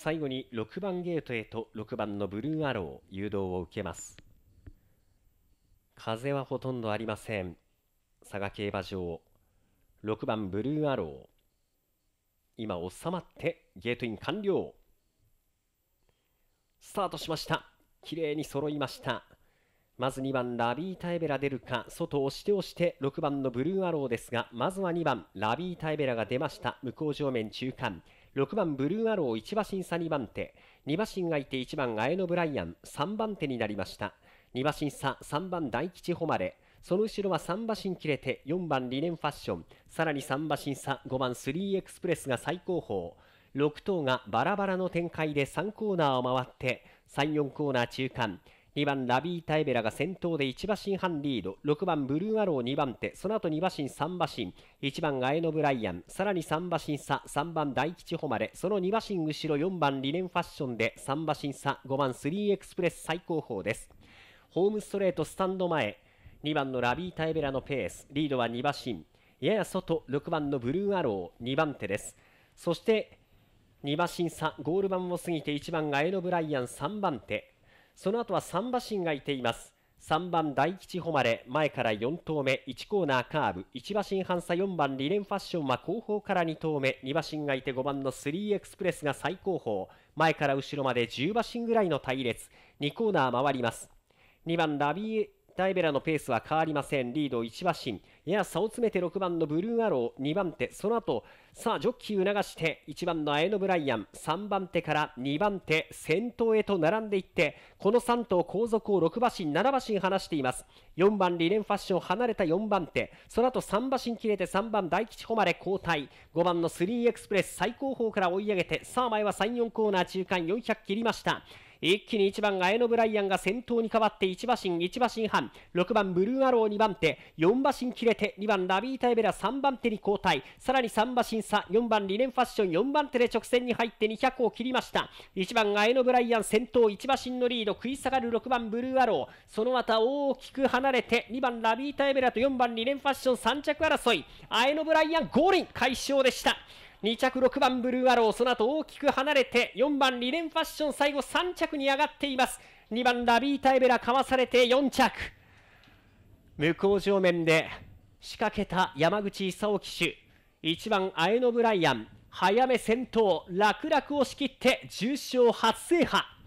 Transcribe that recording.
最後に6番ゲートへと6番のブルーアロー誘導を受けます風はほとんどありません佐賀競馬場6番ブルーアロー今収まってゲートイン完了スタートしました綺麗に揃いましたまず2番ラビータエベラ出るか外押して押して6番のブルーアローですがまずは2番ラビータエベラが出ました向こう上面中間6番ブルーアロー1馬身差2番手2馬身がいて1番アエノブライアン3番手になりました2馬身差3番大吉誉れその後ろは3馬身切れて4番リネンファッションさらに3馬身差5番3エクスプレスが最高峰6頭がバラバラの展開で3コーナーを回って34コーナー中間2番ラビー・タイベラが先頭で1馬身半リード6番ブルーアロー2番手その後2馬身3馬身1番アエノ・ブライアンさらに3馬身差3番大吉誉れその2馬身後ろ4番リネンファッションで3馬身差5番3エクスプレス最高峰ですホームストレートスタンド前2番のラビー・タイベラのペースリードは2馬身やや外6番のブルーアロー2番手ですそして2馬身差ゴール板を過ぎて1番がエノ・ブライアン3番手その後は3馬身がいています3番大吉誉れ前から4投目1コーナーカーブ1馬身半差4番リレンファッションは後方から2投目2馬身がいて5番の3エクスプレスが最後方前から後ろまで10馬身ぐらいの隊列2コーナー回ります2番ラビーダイベラのペースは変わりませんリード1馬身やや差を詰めて6番のブルーアロー2番手その後さあジョッキー促して1番のアエノブライアン3番手から2番手先頭へと並んでいってこの3頭後続を6馬身7馬身離しています4番リレンファッション離れた4番手その後3馬身切れて3番大吉誉れ交代5番のスリーエクスプレス最後方から追い上げてさあ前は34コーナー中間400切りました一気に1番アエノブライアンが先頭に変わって1馬身1馬身半6番ブルーアロー2番手4馬身切れて2番ラビータエベラ3番手に交代さらに3馬身差4番リネンファッション4番手で直線に入って200を切りました1番アエノブライアン先頭1馬身のリード食い下がる6番ブルーアローそのまた大きく離れて2番ラビータエベラと4番リネンファッション3着争いアエノブライアン5輪快勝でした2着6番ブルーアローその後大きく離れて4番リレンファッション最後3着に上がっています2番ラビータエベラかわされて4着向こう上面で仕掛けた山口功騎手1番アエノブライアン早め先頭楽々押し切って重賞初制覇